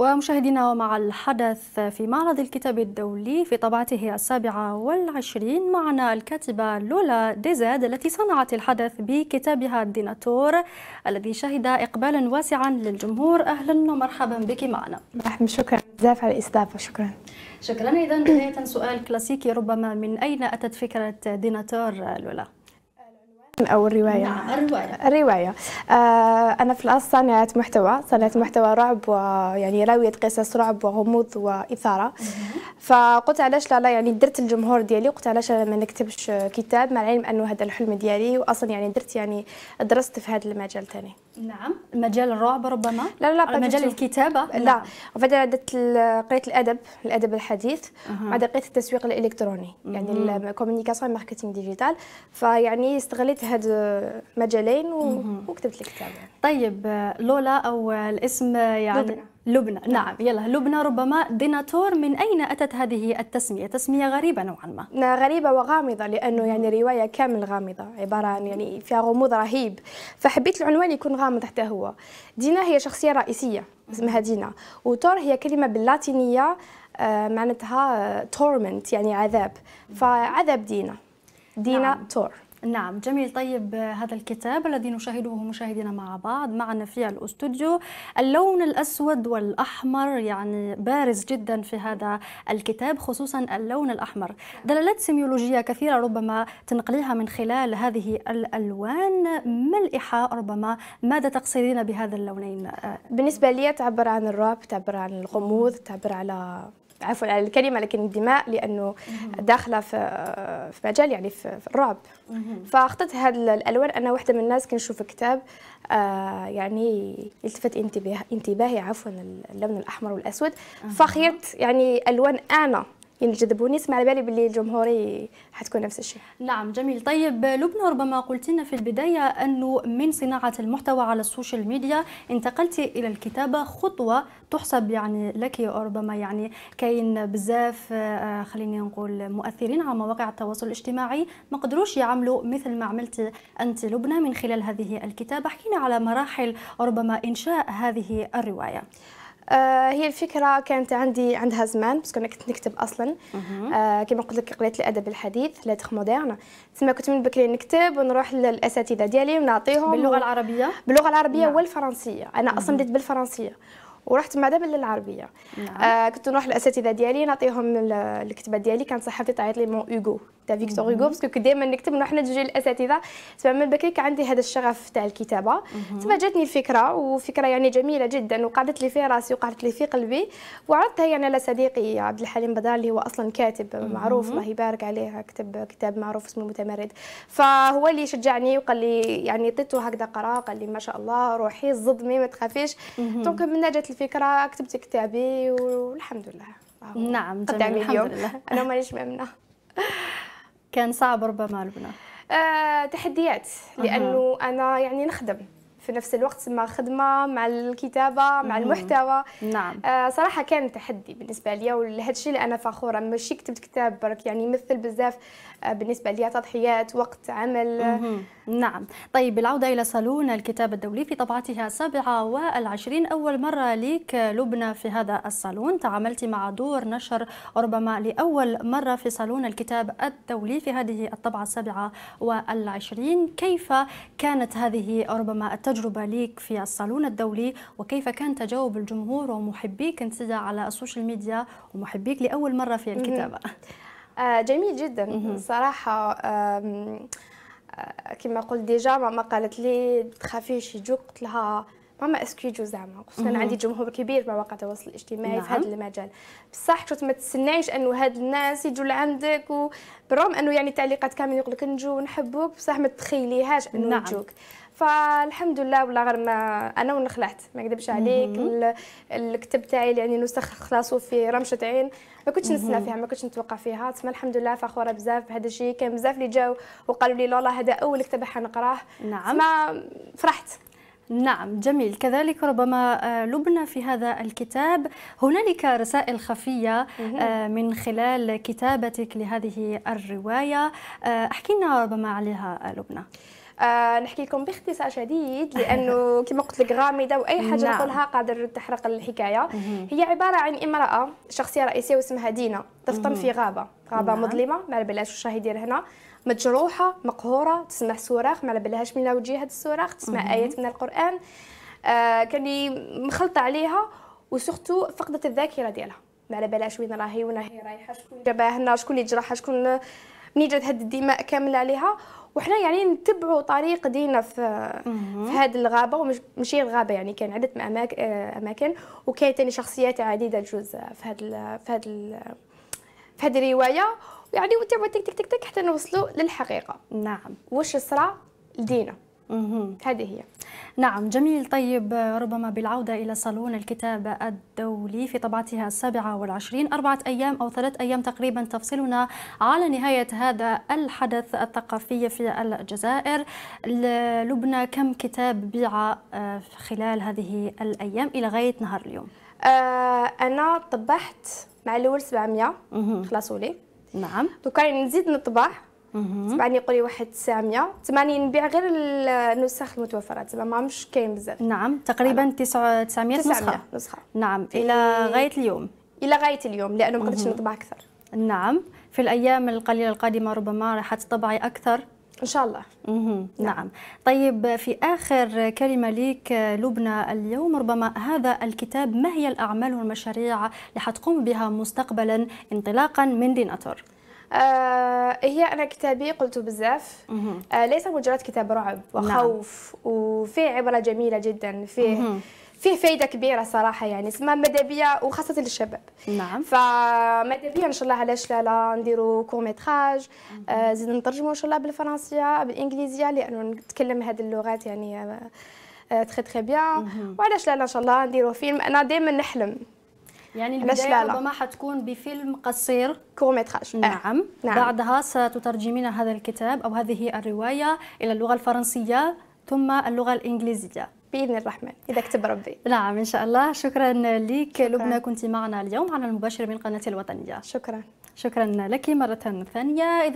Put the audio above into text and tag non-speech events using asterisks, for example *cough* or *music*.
ومشاهدينا ومع الحدث في معرض الكتاب الدولي في طبعته السابعة والعشرين معنا الكاتبة لولا ديزاد التي صنعت الحدث بكتابها الديناتور الذي شهد إقبالا واسعا للجمهور أهلا ومرحبا بك معنا مرحبا شكرا زاف على الاستضافه شكرا شكرا اذا بدايه سؤال كلاسيكي ربما من اين اتت فكره ديناتور لولا أو الرواية نعم الرواية الرواية آه، أنا في الأصل صانعة محتوى صانعة محتوى رعب ويعني راوية قصص رعب وغموض وإثارة فقلت علاش لا لا يعني درت الجمهور ديالي قلت علاش ما نكتبش كتاب مع العلم أنه هذا الحلم ديالي وأصلا يعني درت يعني درست في هذا المجال ثاني نعم مجال الرعب ربما لا لا مجال الكتابة لا, لا. نعم. درت قريت الأدب الأدب الحديث بعد قريت التسويق الإلكتروني يعني الكوميونيكاسيون ماركتينغ ديجيتال فيعني استغليت هاد مجالين وكتبت الكتاب طيب لولا او الاسم يعني لبنى, لبنى. نعم. نعم يلا لبنى ربما ديناتور من اين اتت هذه التسميه تسميه غريبه نوعا ما غريبه وغامضه لانه يعني روايه كامل غامضه عباره عن يعني فيها غموض رهيب فحبيت العنوان يكون غامض حتى هو دينا هي شخصيه رئيسيه اسمها دينا وتور هي كلمه باللاتينيه آه، معناتها تورمنت آه، يعني عذاب فعذاب دينا دينا نعم. تور نعم جميل طيب هذا الكتاب الذي نشاهده مشاهدينا مع بعض معنا في الاستوديو اللون الأسود والأحمر يعني بارز جدا في هذا الكتاب خصوصا اللون الأحمر دلالات سيميولوجية كثيرة ربما تنقليها من خلال هذه الألوان ما الإيحاء ربما ماذا تقصدين بهذا اللونين بالنسبة لي تعبر عن الرعب تعبر عن الغموض تعبر على عفوا على الكلمه لكن الدماء لانه داخله في في مجال يعني في الرعب فاخترت هذه الالوان انا واحده من الناس كنشوف كتاب آه، يعني التفت انتباه انتباهي عفوا اللون الاحمر والاسود فخيرت يعني الوان انا ينجذبوني يعني اسمع على بالي باللي الجمهوري حتكون نفس الشيء نعم جميل طيب لبنى ربما قلت لنا في البدايه انه من صناعه المحتوى على السوشيال ميديا انتقلت الى الكتابه خطوه تحسب يعني لك ربما يعني كاين بزاف آه، آه، خليني نقول مؤثرين على مواقع التواصل الاجتماعي ما قدروش يعملوا مثل ما عملت انت لبنى من خلال هذه الكتابه حكينا على مراحل ربما انشاء هذه الروايه آه، هي الفكره كانت عندي عندها زمان باسكو انا كنت نكتب اصلا آه، كما قلت لك قريت الادب الحديث لاتر مودرن تسمى كنت من بكري نكتب ونروح للاساتذه ديالي ونعطيهم باللغه العربيه باللغه العربيه نعم. والفرنسيه انا اصلا بديت بالفرنسيه ورحت مع دابا للعربيه نعم. آه كنت نروح للاساتذه ديالي نعطيهم الكتابه ديالي كانت صاحبتي تعيط لي مون اوغو تاع فيكتور هوغو باسكو دائما نكتب نحن جوج الاساتذه تما من بكري كان عندي هذا الشغف تاع الكتابه تما جاتني الفكره وفكره يعني جميله جدا وقعدت لي في راسي وقعدت لي في قلبي وعرضتها يعني على صديقي عبد الحليم بدار اللي هو اصلا كاتب معروف الله يبارك عليه كتب كتاب معروف اسمه المتمرد فهو اللي شجعني وقال لي يعني طيتو هكذا قرا قال لي ما شاء الله روحي صدمي ما تخافيش دونك من جات الفكره كتبت كتابي والحمد لله نعم جميل الحمد لله انا مانيش مامنه كان صعب ربما لبنى؟ آه تحديات لأنه أنا يعني نخدم في نفس الوقت مع الخدمه مع الكتابه مع المحتوى نعم آه صراحه كان تحدي بالنسبه لي ولهذا الشيء اللي انا فخوره ماشي كتبت كتاب برك يعني يمثل بزاف آه، بالنسبه لي تضحيات وقت عمل نعم طيب العوده الى صالون الكتاب الدولي في طبعتها 27 اول مره ليك لبنى في هذا الصالون تعاملت مع دور نشر ربما لاول مره في صالون الكتاب الدولي في هذه الطبعه 27 كيف كانت هذه ربما التجربه تجربة ليك في الصالون الدولي وكيف كان تجاوب الجمهور ومحبيك انت على السوشيال ميديا ومحبيك لأول مرة في الكتابة آه، جميل جدا صراحة آه، كما قلت ديجا ماما قالت لي تخافيش يجوك قلت لها فما اسكيجو زعما خصوصا انا عندي جمهور كبير في مواقع التواصل الاجتماعي نعم. في هذا المجال بصح كنت ما تسنايش انه هاد الناس يجوا لعندك وبرغم انه يعني التعليقات كامل يقول لك نجو نحبوك بصح ما تخيليهاش انه نعم. نجوك فالحمد لله ولا غير ما انا ونخلعت ما نكذبش عليك الكتب تاعي يعني نسخ خلاصو في رمشه عين ما كنتش نسنى فيها ما كنتش نتوقع فيها تسمى الحمد لله فخوره بزاف بهذا الشيء كان بزاف اللي جاو وقالوا لي لولا هذا اول كتاب حنقراه نعم ما فرحت نعم جميل كذلك ربما آه، لبنى في هذا الكتاب هنالك رسائل خفية آه، من خلال كتابتك لهذه الرواية آه، أحكينا ربما عليها لبنى آه نحكي لكم باختصار شديد لانه *laughs* كما قلت لك غامضه واي حاجه نعم. نقولها قادر تحرق الحكايه هي عباره عن امراه شخصيه رئيسيه واسمها دينا تفطن في غابه غابه نعم. مظلمه ما بلاش واش راهي هنا مجروحه مقهوره تسمع صراخ ما بلاش من وجهها الصراخ تسمع ايات من القران آه كان مخلطه عليها وسورتو فقدت الذاكره ديالها ما على بالهاش وين راهي وين راهي رايحه شكون جابها هنا شكون اللي جرحها شكون من جات هاد الدماء كامل عليها وحنا يعني نتبعوا طريق دينا في في هذه الغابه وماشي الغابه يعني كان عده اماكن آه، اماكن وكاين ثاني شخصيات عديده جوز في هاد في هاد في هذه الروايه يعني وتبعوا تك تك تك تك حتى نوصلوا للحقيقه نعم واش صرا لدينا هذه هي نعم جميل طيب ربما بالعودة إلى صالون الكتاب الدولي في طبعتها السابعة والعشرين أربعة أيام أو ثلاث أيام تقريبا تفصلنا على نهاية هذا الحدث الثقافي في الجزائر لبنى كم كتاب بيع آه، خلال هذه الأيام إلى غاية نهار اليوم آه، أنا طبحت مع الأول 700 خلصوا لي نعم دوكا يعني نزيد نطبع تبعني يقول لي واحد 900 تبعني نبيع غير النسخ المتوفرات زعما ماهمش كاين بزاف نعم تقريبا 900 نسخه نسخه نعم الى غايه اليوم الى غايه اليوم لانه ما قدرتش نطبع اكثر نعم في الايام القليله القادمه ربما راح تطبعي اكثر ان شاء الله نعم. نعم طيب في اخر كلمه ليك لبنى اليوم ربما هذا الكتاب ما هي الاعمال والمشاريع اللي حتقوم بها مستقبلا انطلاقا من ديناتور آه هي انا كتابي قلت بزاف آه ليس مجرد كتاب رعب نعم. وخوف نعم. وفيه عبره جميله جدا فيه فيه فايده كبيره صراحه يعني اسمها مدبيه وخاصه للشباب نعم فمدبيه ان شاء الله علاش لا لا نديروا كور ميتراج آه زيد نترجموا ان شاء الله بالفرنسيه بالانجليزيه لانه نتكلم هذه اللغات يعني آه تخي تخي بيان وعلاش لا لا ان شاء الله نديروا فيلم انا دائما نحلم يعني البدايه ربما حتكون بفيلم قصير كور متراج نعم. نعم. نعم بعدها ستترجمين هذا الكتاب او هذه الروايه الى اللغه الفرنسيه ثم اللغه الانجليزيه باذن الرحمن اذا كتب ربي نعم ان شاء الله شكرا لك لبنى كنت معنا اليوم على المباشر من قناه الوطنيه شكرا شكرا لك مره ثانيه